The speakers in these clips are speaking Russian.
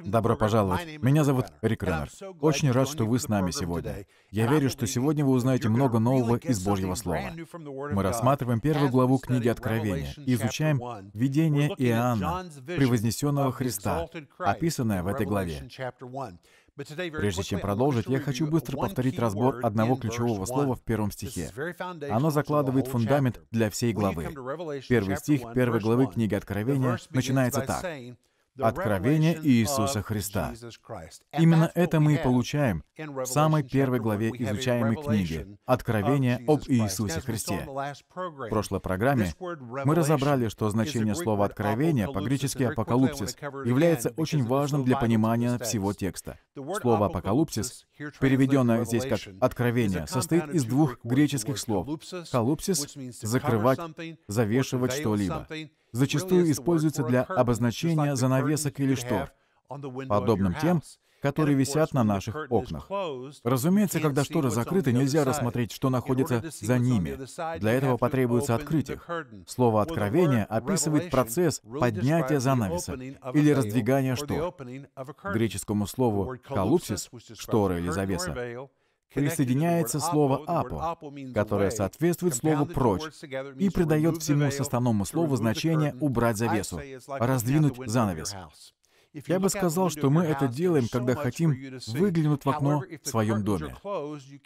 Добро пожаловать. Меня зовут Рик Реннер. Очень рад, что вы с нами сегодня. Я верю, что сегодня вы узнаете много нового из Божьего Слова. Мы рассматриваем первую главу книги Откровения и изучаем видение Иоанна, превознесенного Христа, описанное в этой главе. Прежде чем продолжить, я хочу быстро повторить разбор одного ключевого слова в первом стихе. Оно закладывает фундамент для всей главы. Первый стих первой главы книги Откровения начинается так. Откровение Иисуса Христа. Именно это мы и получаем в самой первой главе изучаемой книги «Откровение об Иисусе Христе». В прошлой программе мы разобрали, что значение слова «откровение» по-гречески «апокалупсис» является очень важным для понимания всего текста. Слово «апокалупсис», переведенное здесь как «откровение», состоит из двух греческих слов «калупсис» — «закрывать», «завешивать что-либо» зачастую используется для обозначения занавесок или штор, подобным тем, которые висят на наших окнах. Разумеется, когда шторы закрыты, нельзя рассмотреть, что находится за ними. Для этого потребуется открыть их. Слово «откровение» описывает процесс поднятия занавеса или раздвигания штор. греческому слову «калупсис» — штора или завеса присоединяется слово «апо», которое соответствует слову «прочь» и придает всему составному слову значение «убрать завесу», «раздвинуть занавес». Я бы сказал, что мы это делаем, когда хотим выглянуть в окно в своем доме.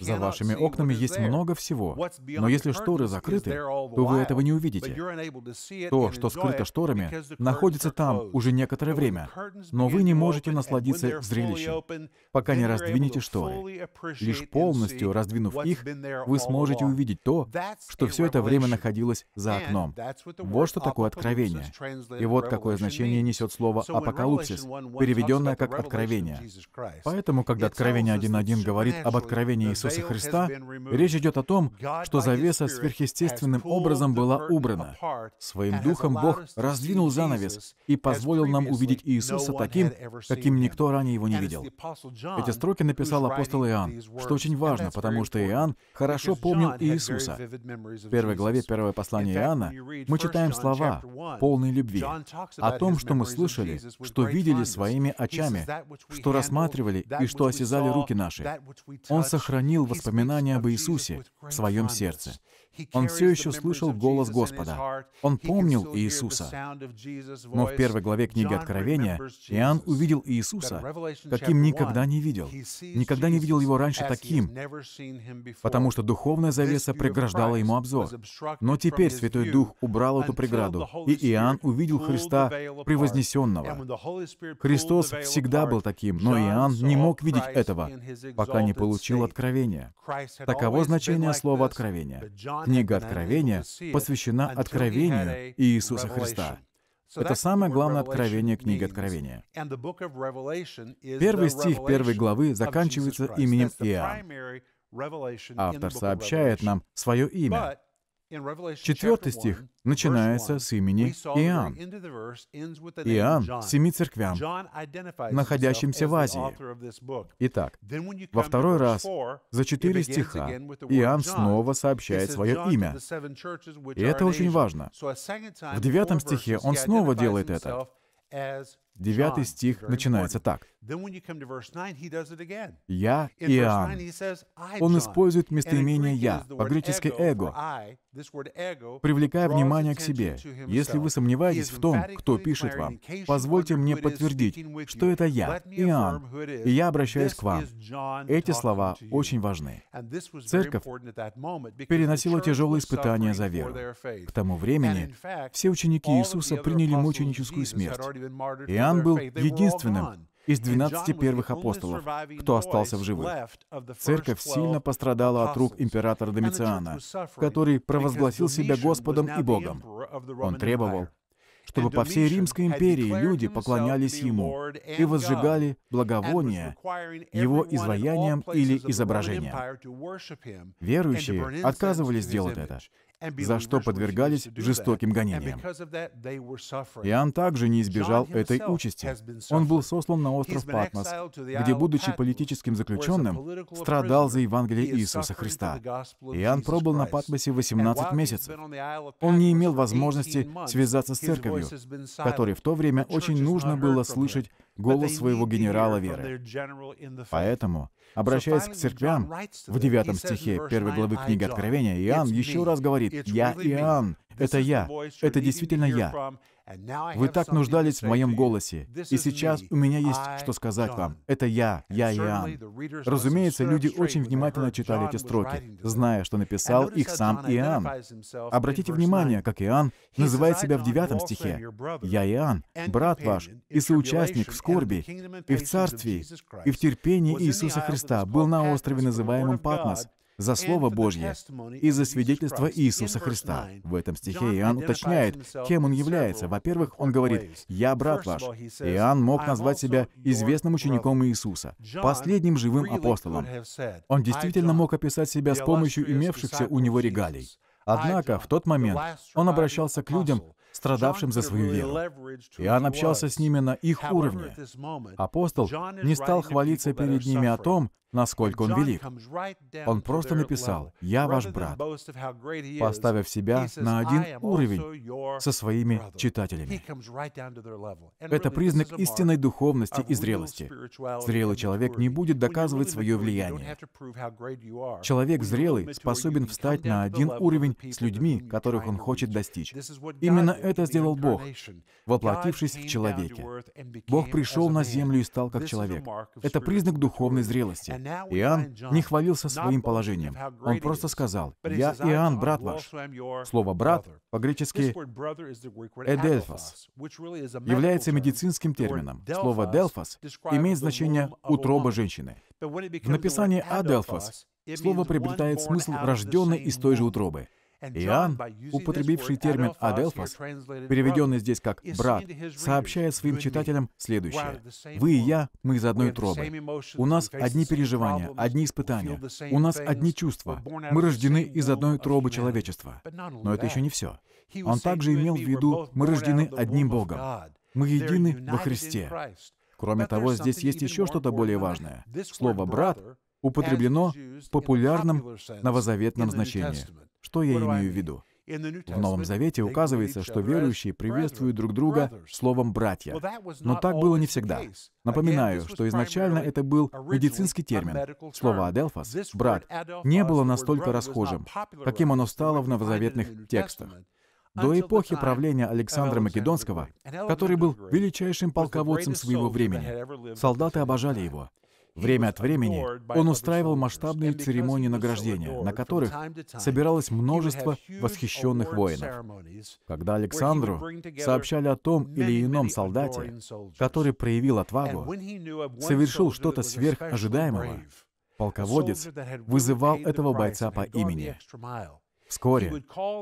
За вашими окнами есть много всего, но если шторы закрыты, то вы этого не увидите. То, что скрыто шторами, находится там уже некоторое время, но вы не можете насладиться зрелищем, пока не раздвинете шторы. Лишь полностью раздвинув их, вы сможете увидеть то, что все это время находилось за окном. Вот что такое откровение. И вот какое значение несет слово «апокалипсис» Апокалипсис, переведенная как «Откровение». Поэтому, когда Откровение 1.1 говорит об Откровении Иисуса Христа, речь идет о том, что завеса сверхъестественным образом была убрана. Своим духом Бог раздвинул занавес и позволил нам увидеть Иисуса таким, каким никто ранее его не видел. Эти строки написал апостол Иоанн, что очень важно, потому что Иоанн хорошо помнил Иисуса. В первой главе первого послания Иоанна мы читаем слова полной любви, о том, что мы слышали, что видели своими очами, что рассматривали и что осязали руки наши. Он сохранил воспоминания об Иисусе в своем сердце. Он все еще слышал голос Господа. Он помнил Иисуса. Но в первой главе книги Откровения Иоанн увидел Иисуса, каким никогда не видел. Никогда не видел его раньше таким, потому что духовная завеса преграждала ему обзор. Но теперь Святой Дух убрал эту преграду, и Иоанн увидел Христа превознесенного. Христос всегда был таким, но Иоанн не мог видеть этого, пока не получил откровения. Таково значение слова «откровение». Книга Откровения посвящена откровению Иисуса Христа. Это самое главное откровение книги Откровения. Первый стих первой главы заканчивается именем Иоанн. Автор сообщает нам свое имя, Четвертый стих начинается с имени Иоанн. Иоанн — семи церквям, находящимся в Азии. Итак, во второй раз за четыре стиха Иоанн снова сообщает свое имя. И это очень важно. В девятом стихе он снова делает это Девятый стих начинается так. «Я Иоанн». Он использует местоимение «я», по-гречески «эго», привлекая внимание к себе. Если вы сомневаетесь в том, кто пишет вам, позвольте мне подтвердить, что это я, Иоанн, и я обращаюсь к вам. Эти слова очень важны. Церковь переносила тяжелые испытания за веру. К тому времени все ученики Иисуса приняли мученическую смерть. Иоанн Иоанн был единственным из 12 первых апостолов, кто остался в живых. Церковь сильно пострадала от рук императора Домициана, который провозгласил себя Господом и Богом. Он требовал, чтобы по всей Римской империи люди поклонялись ему и возжигали благовония его изваянием или изображением. Верующие отказывались делать это, за что подвергались жестоким гонениям. Иоанн также не избежал этой участи. Он был сослан на остров Патмос, где, будучи политическим заключенным, страдал за Евангелие Иисуса Христа. Иоанн пробыл на Патмосе 18 месяцев. Он не имел возможности связаться с церковью, которой в то время очень нужно было слышать голос своего генерала веры. Поэтому, обращаясь к церквям, в 9 стихе 1 главы книги Откровения, Иоанн еще раз говорит, «Я Иоанн, это я. Это действительно я. Вы так нуждались в моем голосе. И сейчас у меня есть что сказать вам. Это я, я Иоанн. Разумеется, люди очень внимательно читали эти строки, зная, что написал их сам Иоанн. Обратите внимание, как Иоанн называет себя в девятом стихе. «Я Иоанн, брат ваш, и соучастник в скорби, и в царстве, и в терпении Иисуса Христа, был на острове, называемом Патмос, за Слово Божье и за свидетельство Иисуса Христа. В этом стихе Иоанн уточняет, кем он является. Во-первых, он говорит, «Я брат ваш». Иоанн мог назвать себя известным учеником Иисуса, последним живым апостолом. Он действительно мог описать себя с помощью имевшихся у него регалий. Однако в тот момент он обращался к людям, страдавшим за свою веру. Иоанн общался с ними на их уровне. Апостол не стал хвалиться перед ними о том, насколько он велик. Он просто написал «Я ваш брат», поставив себя на один уровень со своими читателями. Это признак истинной духовности и зрелости. Зрелый человек не будет доказывать свое влияние. Человек зрелый способен встать на один уровень с людьми, которых он хочет достичь. Именно это сделал Бог, воплотившись в человеке. Бог пришел на землю и стал как человек. Это признак духовной зрелости. Иоанн не хвалился своим положением. Он просто сказал, «Я Иоанн, брат ваш». Слово «брат» по-гречески "Эдельфас" является медицинским термином. Слово «делфос» имеет значение «утроба женщины». В написании «аделфос» слово приобретает смысл «рожденный из той же утробы». Иоанн, употребивший термин «аделфос», переведенный здесь как «брат», сообщает своим читателям следующее. «Вы и я, мы из одной тробы. У нас одни переживания, одни испытания, у нас одни чувства. Мы рождены из одной тробы человечества». Но это еще не все. Он также имел в виду «мы рождены одним Богом». Мы едины во Христе. Кроме того, здесь есть еще что-то более важное. Слово «брат» употреблено в популярном новозаветном значении. Что я имею в виду? В Новом Завете указывается, что верующие приветствуют друг друга словом «братья». Но так было не всегда. Напоминаю, что изначально это был медицинский термин. Слово «аделфас» — «брат» не было настолько расхожим, каким оно стало в новозаветных текстах. До эпохи правления Александра Македонского, который был величайшим полководцем своего времени, солдаты обожали его — Время от времени он устраивал масштабные церемонии награждения, на которых собиралось множество восхищенных воинов. Когда Александру сообщали о том или ином солдате, который проявил отвагу, совершил что-то сверхожидаемого, полководец вызывал этого бойца по имени. Вскоре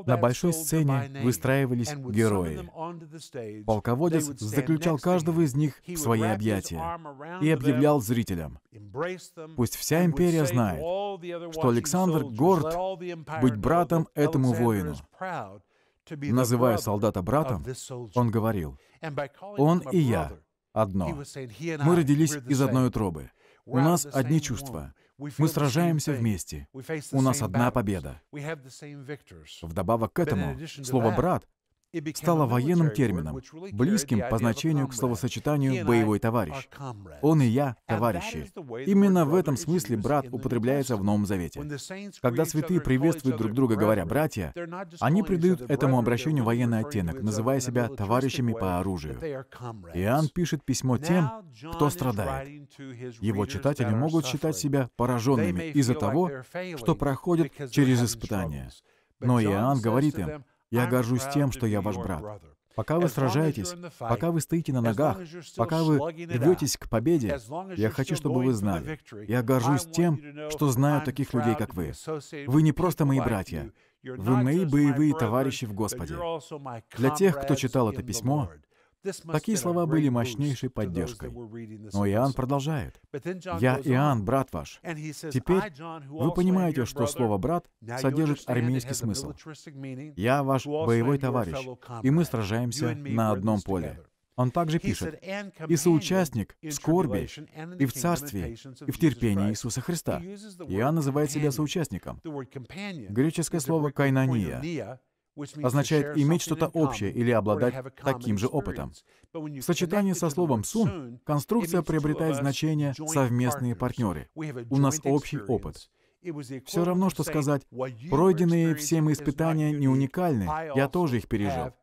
на большой сцене выстраивались герои. Полководец заключал каждого из них в свои объятия и объявлял зрителям, «Пусть вся империя знает, что Александр горд быть братом этому воину». Называя солдата братом, он говорил, «Он и я одно. Мы родились из одной утробы. У нас одни чувства. Мы сражаемся вместе. У нас одна победа. Вдобавок к этому, слово «брат» стало военным термином, близким по значению к словосочетанию «боевой товарищ». Он и я — товарищи. Именно в этом смысле «брат» употребляется в Новом Завете. Когда святые приветствуют друг друга, говоря «братья», они придают этому обращению военный оттенок, называя себя товарищами по оружию. Иоанн пишет письмо тем, кто страдает. Его читатели могут считать себя пораженными из-за того, что проходят через испытания. Но Иоанн говорит им, я горжусь тем, что я ваш брат. Пока вы сражаетесь, пока вы стоите на ногах, пока вы рветесь к победе, я хочу, чтобы вы знали. Я горжусь тем, что знаю таких людей, как вы. Вы не просто мои братья, вы мои боевые товарищи в Господе. Для тех, кто читал это письмо, Такие слова были мощнейшей поддержкой. Но Иоанн продолжает. «Я Иоанн, брат ваш». Теперь вы понимаете, что слово «брат» содержит армейский смысл. «Я ваш боевой товарищ, и мы сражаемся на одном поле». Он также пишет, «И соучастник в скорби, и в царстве, и в терпении Иисуса Христа». Иоанн называет себя соучастником. Греческое слово «кайнания» означает иметь что-то общее или обладать таким же опытом. В сочетании со словом «сун» конструкция приобретает значение «совместные партнеры». У нас общий опыт. Все равно, что сказать «пройденные все мы испытания не уникальны, я тоже их пережил».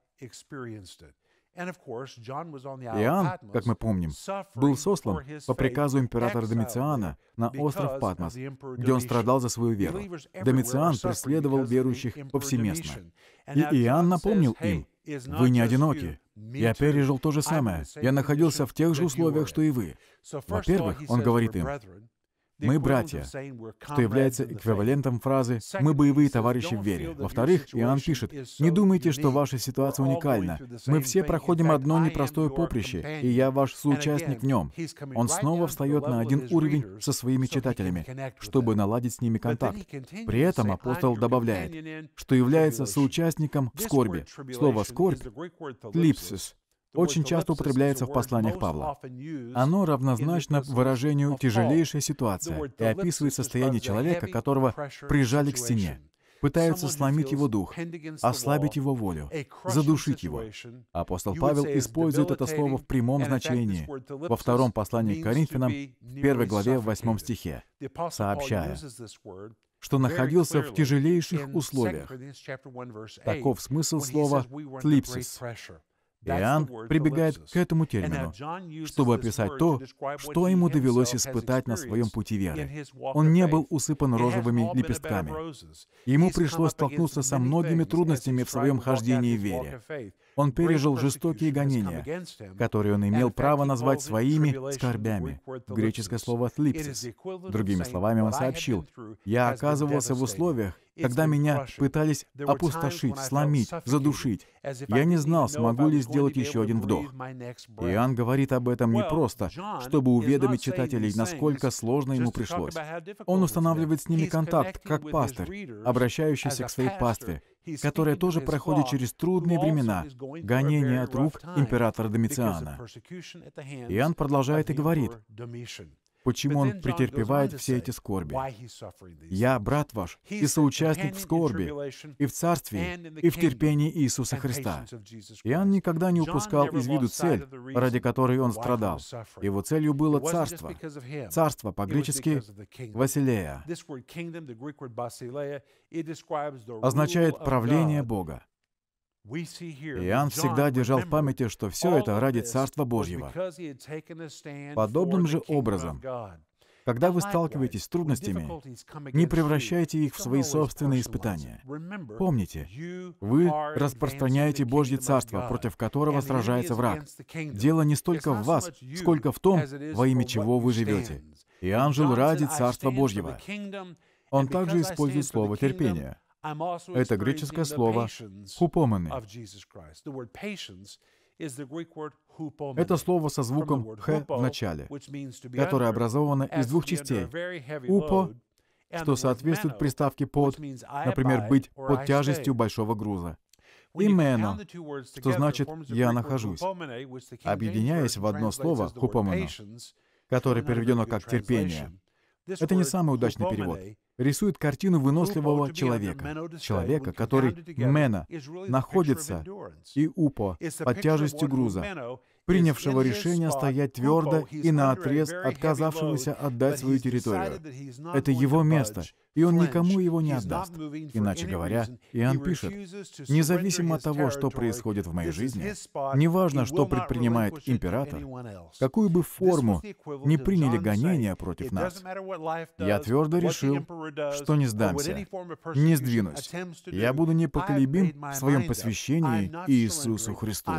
Иоанн, как мы помним, был сослан по приказу императора Домициана на остров Патмос, где он страдал за свою веру. Домициан преследовал верующих повсеместно. И Иоанн напомнил им, «Вы не одиноки. Я пережил то же самое. Я находился в тех же условиях, что и вы». Во-первых, он говорит им, «Мы братья», что является эквивалентом фразы «Мы боевые товарищи в вере». Во-вторых, Иоанн пишет, «Не думайте, что ваша ситуация уникальна. Мы все проходим одно непростое поприще, и я ваш соучастник в нем». Он снова встает на один уровень со своими читателями, чтобы наладить с ними контакт. При этом апостол добавляет, что является соучастником в скорби. Слово «скорбь» — «липсис», очень часто употребляется в посланиях Павла. Оно равнозначно выражению «тяжелейшая ситуация» и описывает состояние человека, которого прижали к стене, пытаются сломить его дух, ослабить его волю, задушить его. Апостол Павел использует это слово в прямом значении во втором послании к Коринфянам, в первой главе, в восьмом стихе, сообщая, что находился в тяжелейших условиях. Таков смысл слова «тлипсис». Иоанн прибегает к этому термину, чтобы описать то, что ему довелось испытать на своем пути веры. Он не был усыпан розовыми лепестками. Ему пришлось столкнуться со многими трудностями в своем хождении в вере. Он пережил жестокие гонения, которые он имел право назвать своими скорбями. Греческое слово «флипсис». Другими словами, он сообщил, «Я оказывался в условиях, когда меня пытались опустошить, сломить, задушить. Я не знал, смогу ли сделать еще один вдох. Иоанн говорит об этом не просто, чтобы уведомить читателей, насколько сложно ему пришлось. Он устанавливает с ними контакт, как пастор, обращающийся к своей пастве, которая тоже проходит через трудные времена, гонения от рук императора Домициана. Иоанн продолжает и говорит, почему он претерпевает все эти скорби. Я брат ваш и соучастник в скорби, и в царстве, и в терпении Иисуса Христа. Иоанн никогда не упускал из виду цель, ради которой он страдал. Его целью было царство. Царство по-гречески «василея» означает правление Бога. Иоанн всегда держал в памяти, что все это ради Царства Божьего. Подобным же образом, когда вы сталкиваетесь с трудностями, не превращайте их в свои собственные испытания. Помните, вы распространяете Божье Царство, против которого сражается враг. Дело не столько в вас, сколько в том, во имя чего вы живете. Иоанн жил ради Царства Божьего. Он также использует слово «терпение». Это греческое слово «хупомены». Это слово со звуком «х» в начале, которое образовано из двух частей. «Упо» что соответствует приставке «под», например, «быть под тяжестью большого груза», и «мена», что значит «я нахожусь», объединяясь в одно слово «хупомена», которое переведено как «терпение», это не самый удачный перевод. Рисует картину выносливого человека. Человека, который мена, находится, и упо, под тяжестью груза принявшего решение стоять твердо и на отрез отказавшегося отдать свою территорию. Это его место, и он никому его не отдаст. Иначе говоря, Иоанн пишет, «Независимо от того, что происходит в моей жизни, неважно, что предпринимает император, какую бы форму не приняли гонения против нас, я твердо решил, что не сдамся, не сдвинусь. Я буду непоколебим в своем посвящении Иисусу Христу.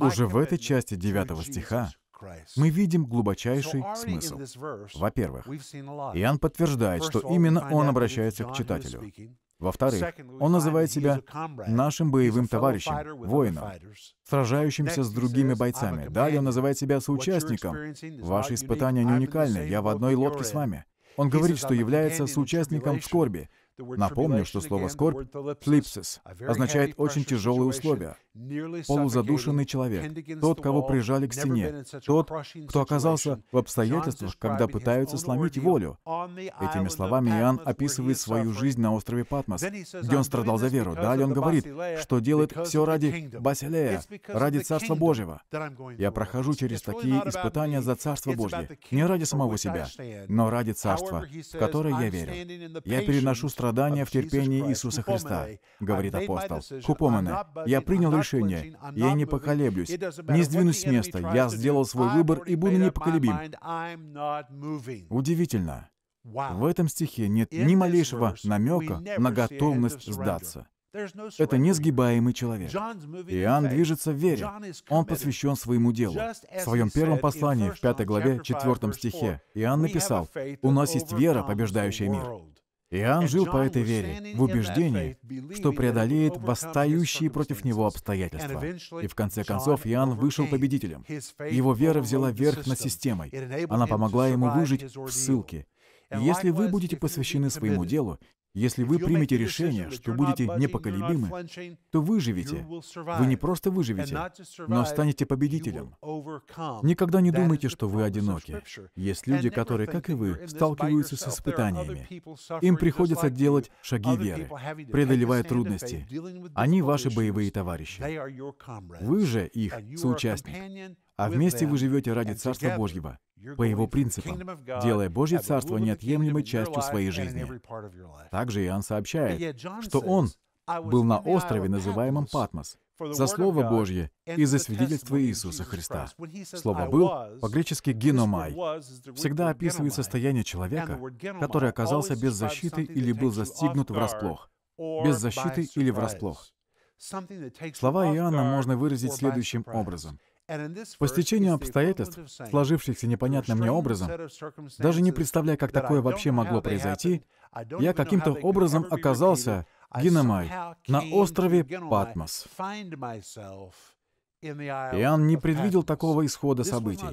Уже в этой части 9 стиха мы видим глубочайший смысл. Во-первых, Иоанн подтверждает, что именно он обращается к читателю. Во-вторых, он называет себя нашим боевым товарищем, воином, сражающимся с другими бойцами. Далее он называет себя соучастником. Ваши испытания не уникальны, я в одной лодке с вами. Он говорит, что является соучастником в скорби, Напомню, что слово «скорбь» — «флипсис» означает «очень тяжелые условия» полузадушенный человек, тот, кого прижали к стене, тот, кто оказался в обстоятельствах, когда пытаются сломить волю. Этими словами Иоанн описывает свою жизнь на острове Патмос, где он страдал за веру. Далее он говорит, что делает все ради Басилея, ради Царства Божьего. Я прохожу через такие испытания за Царство Божье, не ради самого себя, но ради Царства, в которое я верю. Я переношу страдания в терпении Иисуса Христа, говорит апостол. Купомены, я принял решение отношения. Я не поколеблюсь, не сдвинусь с места. Я сделал свой выбор и буду непоколебим. Удивительно. В этом стихе нет ни малейшего намека на готовность сдаться. Это несгибаемый человек. Иоанн движется в вере. Он посвящен своему делу. В своем первом послании, в пятой главе, четвертом стихе, Иоанн написал, «У нас есть вера, побеждающая мир». Иоанн жил по этой вере, в убеждении, что преодолеет восстающие против него обстоятельства. И в конце концов Иоанн вышел победителем. Его вера взяла верх над системой. Она помогла ему выжить в ссылке. Если вы будете посвящены своему делу, если вы примете решение, что будете непоколебимы, то выживете. Вы не просто выживете, но станете победителем. Никогда не думайте, что вы одиноки. Есть люди, которые, как и вы, сталкиваются с испытаниями. Им приходится делать шаги веры, преодолевая трудности. Они ваши боевые товарищи. Вы же их соучастник а вместе вы живете ради Царства Божьего, по его принципам, делая Божье Царство неотъемлемой частью своей жизни. Также Иоанн сообщает, что он был на острове, называемом Патмос, за Слово Божье и за свидетельство Иисуса Христа. Слово «был» по-гречески «геномай» всегда описывает состояние человека, который оказался без защиты или был застигнут врасплох. Без защиты или врасплох. Слова Иоанна можно выразить следующим образом. По стечению обстоятельств, сложившихся непонятным мне образом, даже не представляя, как такое вообще могло произойти, я каким-то образом оказался, Гиномай, на острове Патмос. Иоанн не предвидел такого исхода событий.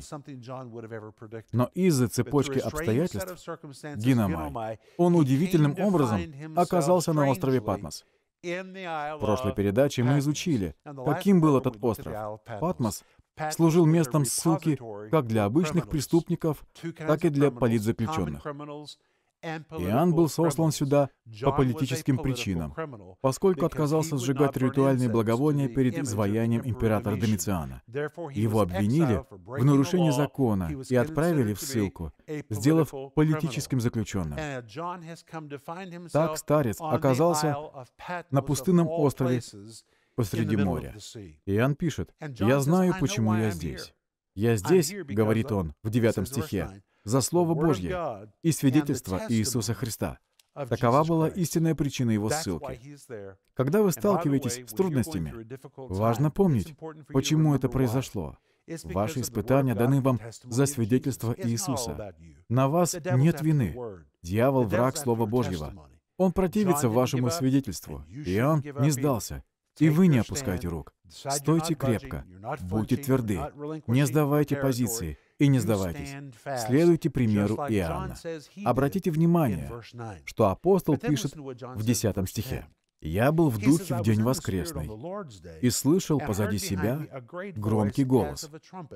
Но из-за цепочки обстоятельств Гиномай, он удивительным образом оказался на острове Патмос. В прошлой передаче мы изучили, каким был этот остров. Патмос служил местом ссылки как для обычных преступников, так и для политзаключенных. Иоанн был сослан сюда по политическим причинам, поскольку отказался сжигать ритуальные благовония перед изваянием императора Домициана. Его обвинили в нарушении закона и отправили в ссылку, сделав политическим заключенным. Так старец оказался на пустынном острове посреди моря. Иоанн пишет, «Я знаю, почему я здесь». «Я здесь», — говорит он в девятом стихе, «за Слово Божье и свидетельство Иисуса Христа». Такова была истинная причина его ссылки. Когда вы сталкиваетесь с трудностями, важно помнить, почему это произошло. Ваши испытания даны вам за свидетельство Иисуса. На вас нет вины. Дьявол — враг Слова Божьего. Он противится вашему свидетельству. И он не сдался. И вы не опускайте рук. Стойте крепко, будьте тверды, не сдавайте позиции и не сдавайтесь. Следуйте примеру Иоанна. Обратите внимание, что апостол пишет в 10 стихе. «Я был в духе в день воскресный и слышал позади себя громкий голос,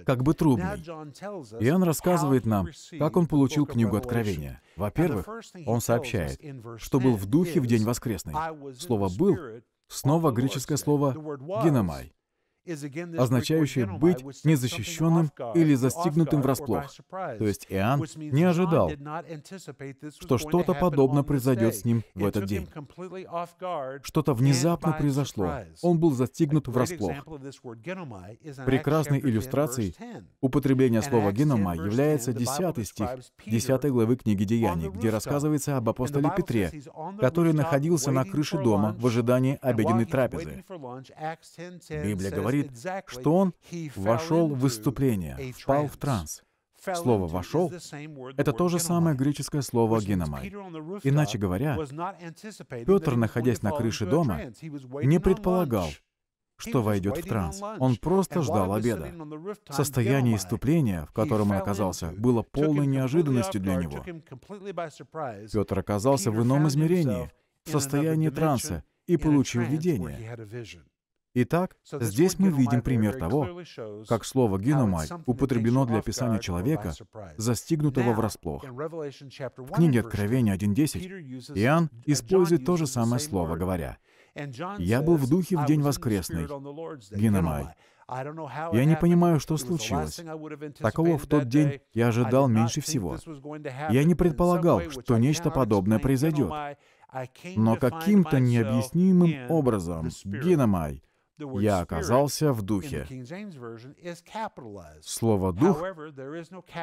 как бы трубный». Иоанн рассказывает нам, как он получил книгу Откровения. Во-первых, он сообщает, что был в духе в день воскресный. Слово «был» Снова греческое слово «геномай» означающее быть незащищенным или застигнутым врасплох. То есть Иоанн не ожидал, что что-то подобное произойдет с ним в этот день. Что-то внезапно произошло. Он был застигнут врасплох. Прекрасной иллюстрацией употребления слова «генома» является 10 стих 10 главы книги «Деяний», где рассказывается об апостоле Петре, который находился на крыше дома в ожидании обеденной трапезы. Библия говорит, говорит, что он вошел в выступление, впал в транс. Слово «вошел» — это то же самое греческое слово «геномай». Иначе говоря, Петр, находясь на крыше дома, не предполагал, что войдет в транс. Он просто ждал обеда. Состояние иступления, в котором он оказался, было полной неожиданностью для него. Петр оказался в ином измерении, в состоянии транса, и получил видение. Итак, здесь мы видим пример того, как слово «геномай» употреблено для описания человека, застигнутого врасплох. В книге Откровения 1.10 Иоанн uh, использует то же самое слово, говоря, «Я был в духе в день воскресный, геномай». Я не понимаю, что случилось. Такого в тот день я ожидал меньше всего. Я не предполагал, что нечто подобное произойдет. Но каким-то необъяснимым образом, геномай, я оказался в духе. Слово «дух»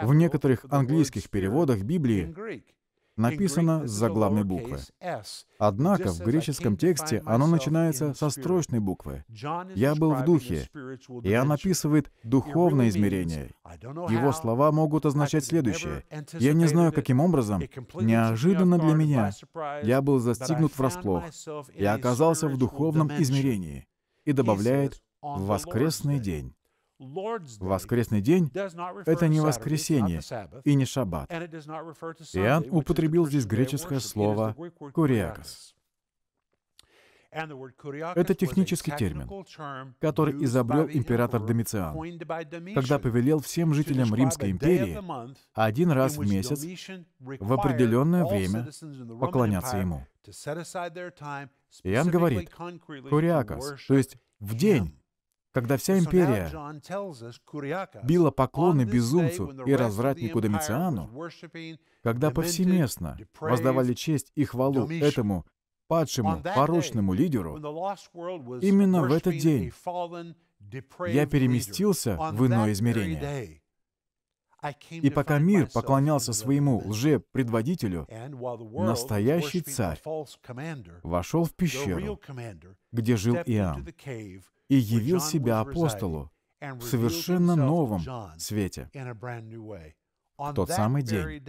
в некоторых английских переводах Библии написано с заглавной буквы. Однако в греческом тексте оно начинается со строчной буквы. «Я был в духе», и она описывает духовное измерение. Его слова могут означать следующее. «Я не знаю, каким образом, неожиданно для меня, я был застигнут врасплох, я оказался в духовном измерении» и добавляет в воскресный день. Воскресный день — это не воскресенье и не шаббат. Иоанн употребил здесь греческое слово «куриакос». Это технический термин, который изобрел император Домициан, когда повелел всем жителям Римской империи один раз в месяц в определенное время поклоняться ему. Иоанн говорит, «Куриакос», то есть в день, когда вся империя била поклоны безумцу и развратнику Домициану, когда повсеместно воздавали честь и хвалу этому падшему, порочному лидеру, именно в этот день я переместился в иное измерение. И пока мир поклонялся своему лже-предводителю, настоящий царь вошел в пещеру, где жил Иоанн, и явил себя апостолу в совершенно новом свете. В тот самый день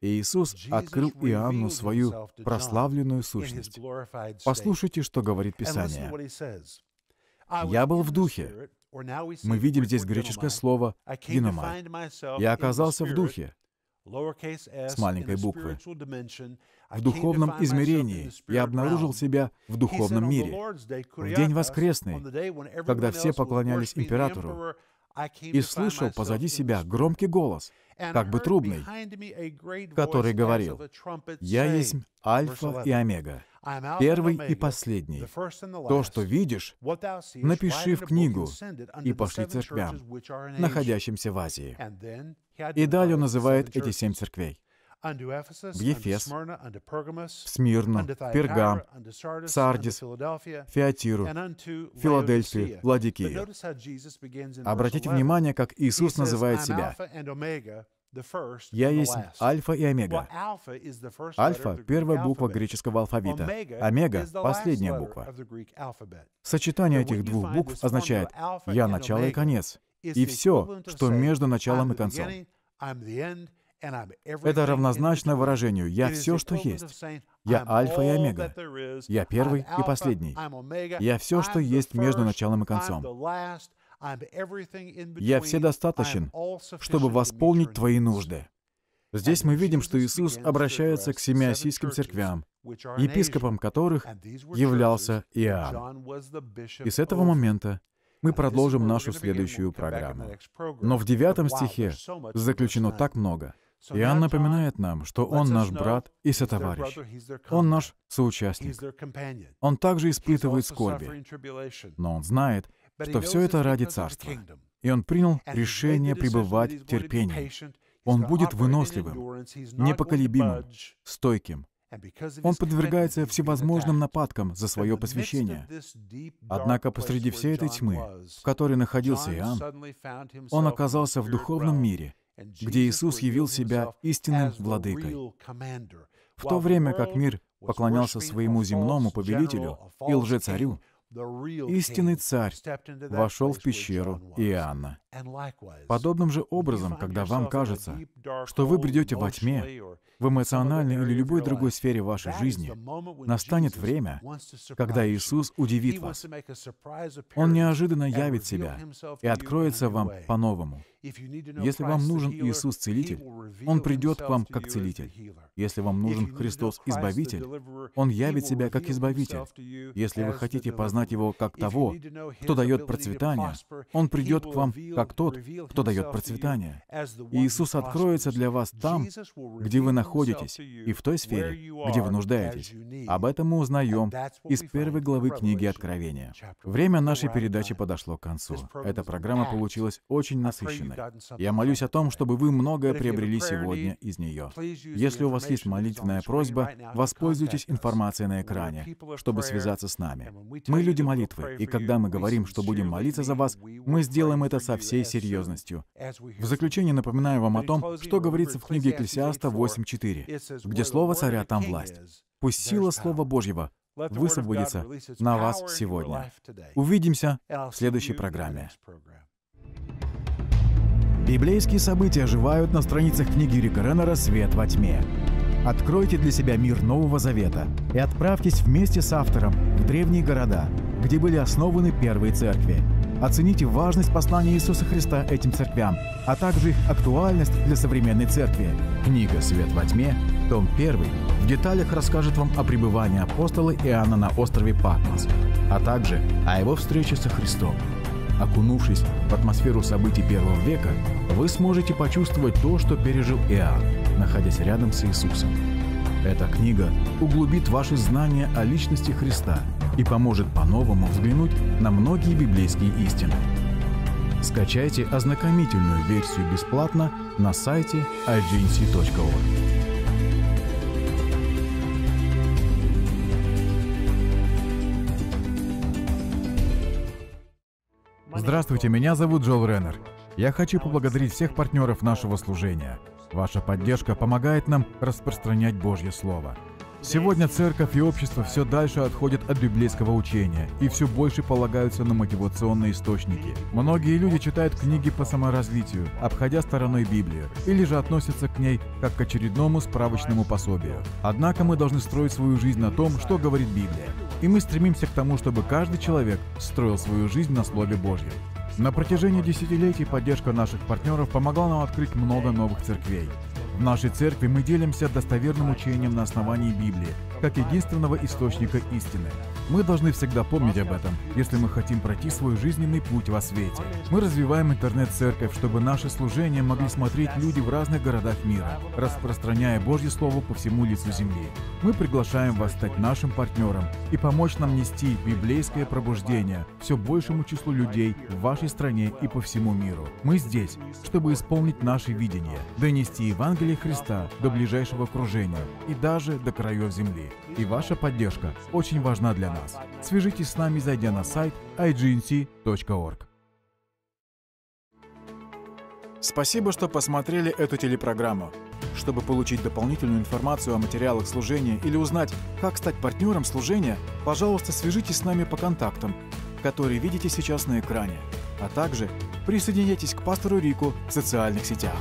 Иисус открыл Иоанну свою прославленную сущность. Послушайте, что говорит Писание. «Я был в духе». Мы видим здесь греческое слово «гинома». «Я оказался в духе» с маленькой буквы. В духовном измерении я обнаружил себя в духовном мире. В день воскресный, когда все поклонялись императору, и слышал позади себя громкий голос, как бы трубный, который говорил, «Я есть Альфа и Омега, первый и последний. То, что видишь, напиши в книгу и пошли церквям, находящимся в Азии». И далее он называет эти семь церквей в Ефес, в Смирну, Пергам, Сардис, Феатиру, Филадельфию, Владикию. Обратите внимание, как Иисус называет себя. «Я есть Альфа и Омега». Альфа — первая буква греческого алфавита. Омега — последняя буква. Сочетание этих двух букв означает «Я — начало и конец». И все, что между началом и концом. Это равнозначно выражению «я все, что есть». Я альфа и омега. Я первый и последний. Я все, что есть между началом и концом. Я вседостаточен, чтобы восполнить твои нужды. Здесь мы видим, что Иисус обращается к семи семиосийским церквям, епископом которых являлся Иоанн. И с этого момента мы продолжим нашу следующую программу. Но в девятом стихе заключено так много — Иоанн напоминает нам, что Он наш брат и сотоварищ. Он наш соучастник. Он также испытывает скорби, но он знает, что все это ради Царства. И он принял решение пребывать в терпении. Он будет выносливым, непоколебимым, стойким. Он подвергается всевозможным нападкам за свое посвящение. Однако посреди всей этой тьмы, в которой находился Иоанн, он оказался в духовном мире — где Иисус явил себя истинным владыкой, в то время как мир поклонялся своему земному повелителю и лжецарю, Истинный царь вошел в пещеру Иоанна. Подобным же образом, когда вам кажется, что вы придете во тьме в эмоциональной или любой другой сфере вашей жизни, настанет время, когда Иисус удивит вас. Он неожиданно явит себя и откроется вам по-новому. Если вам нужен Иисус-целитель, Он придет к вам как целитель. Если вам нужен Христос-избавитель, Он явит себя как избавитель. Если вы хотите познать Его как того, кто дает процветание, Он придет к вам как тот, кто дает процветание. И Иисус откроется для вас там, где вы находитесь находитесь и в той сфере, где вы нуждаетесь. Об этом мы узнаем из первой главы книги Откровения. Время нашей передачи подошло к концу. Эта программа получилась очень насыщенной. Я молюсь о том, чтобы вы многое приобрели сегодня из нее. Если у вас есть молитвенная просьба, воспользуйтесь информацией на экране, чтобы связаться с нами. Мы люди молитвы, и когда мы говорим, что будем молиться за вас, мы сделаем это со всей серьезностью. В заключение напоминаю вам о том, что говорится в книге Экклесиаста 8.4. 4, где слово царя, там власть. Пусть сила Слова Божьего высвободится на вас сегодня. Увидимся в следующей программе. Библейские события оживают на страницах книги Рика Реннера «Свет во тьме». Откройте для себя мир Нового Завета и отправьтесь вместе с автором в древние города, где были основаны первые церкви – Оцените важность послания Иисуса Христа этим церквям, а также их актуальность для современной церкви. Книга «Свет во тьме», том 1, в деталях расскажет вам о пребывании апостола Иоанна на острове Патмос, а также о его встрече со Христом. Окунувшись в атмосферу событий первого века, вы сможете почувствовать то, что пережил Иоанн, находясь рядом с Иисусом. Эта книга углубит ваши знания о личности Христа – и поможет по-новому взглянуть на многие библейские истины. Скачайте ознакомительную версию бесплатно на сайте agency.org. Здравствуйте, меня зовут Джол Реннер. Я хочу поблагодарить всех партнеров нашего служения. Ваша поддержка помогает нам распространять Божье Слово – Сегодня церковь и общество все дальше отходят от библейского учения и все больше полагаются на мотивационные источники. Многие люди читают книги по саморазвитию, обходя стороной Библию, или же относятся к ней как к очередному справочному пособию. Однако мы должны строить свою жизнь на том, что говорит Библия. И мы стремимся к тому, чтобы каждый человек строил свою жизнь на Слове Божьем. На протяжении десятилетий поддержка наших партнеров помогла нам открыть много новых церквей. В нашей церкви мы делимся достоверным учением на основании Библии, как единственного источника истины. Мы должны всегда помнить об этом, если мы хотим пройти свой жизненный путь во свете. Мы развиваем интернет-церковь, чтобы наши служения могли смотреть люди в разных городах мира, распространяя Божье Слово по всему лицу земли. Мы приглашаем вас стать нашим партнером и помочь нам нести библейское пробуждение все большему числу людей в вашей стране и по всему миру. Мы здесь, чтобы исполнить наше видение, донести Евангелие Христа до ближайшего окружения и даже до краев земли. И ваша поддержка очень важна для нас нас. Свяжитесь с нами, зайдя на сайт ignc.org. Спасибо, что посмотрели эту телепрограмму. Чтобы получить дополнительную информацию о материалах служения или узнать, как стать партнером служения, пожалуйста, свяжитесь с нами по контактам, которые видите сейчас на экране, а также присоединяйтесь к пастору Рику в социальных сетях.